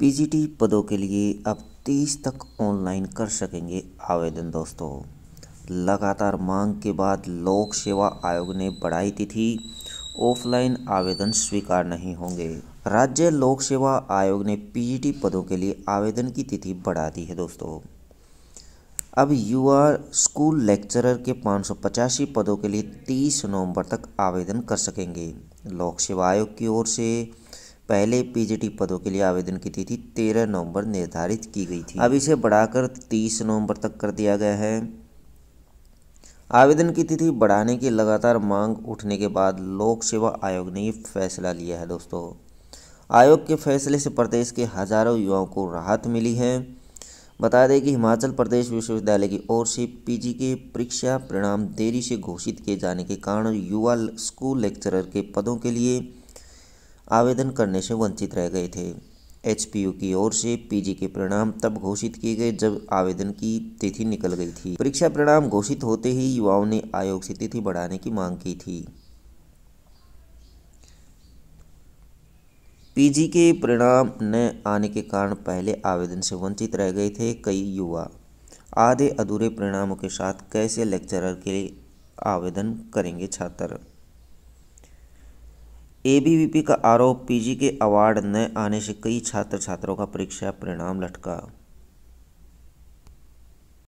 PGT पदों के लिए अब 30 तक ऑनलाइन कर सकेंगे आवेदन दोस्तों लगातार मांग के बाद लोक सेवा आयोग ने बढ़ाई तिथि ऑफलाइन आवेदन स्वीकार नहीं होंगे राज्य लोक सेवा आयोग ने पीजीटी पदों के लिए आवेदन की तिथि बढ़ा दी है दोस्तों अब युवा स्कूल लेक्चरर के पाँच पदों के लिए 30 नवंबर तक आवेदन कर सकेंगे लोक सेवा आयोग की ओर से पहले पीजीटी पदों के लिए आवेदन की तिथि 13 नवंबर निर्धारित की गई थी अब इसे बढ़ाकर 30 नवंबर तक कर दिया गया है आवेदन की तिथि बढ़ाने की लगातार मांग उठने के बाद लोक सेवा आयोग ने ये फैसला लिया है दोस्तों आयोग के फैसले से प्रदेश के हजारों युवाओं को राहत मिली है बता दें कि हिमाचल प्रदेश विश्वविद्यालय की ओर से पीजी के परीक्षा परिणाम देरी से घोषित किए जाने के कारण युवा स्कूल लेक्चरर के पदों के लिए आवेदन करने से वंचित रह गए थे एच की ओर से पीजी के परिणाम तब घोषित किए गए जब आवेदन की तिथि निकल गई थी परीक्षा परिणाम घोषित होते ही युवाओं ने आयोग से तिथि बढ़ाने की मांग की थी पीजी के परिणाम न आने के कारण पहले आवेदन से वंचित रह गए थे कई युवा आधे अधूरे परिणामों के साथ कैसे लेक्चरर के लिए आवेदन करेंगे छात्र ए का आरोप पीजी के अवार्ड न आने से कई छात्र छात्राओं का परीक्षा परिणाम लटका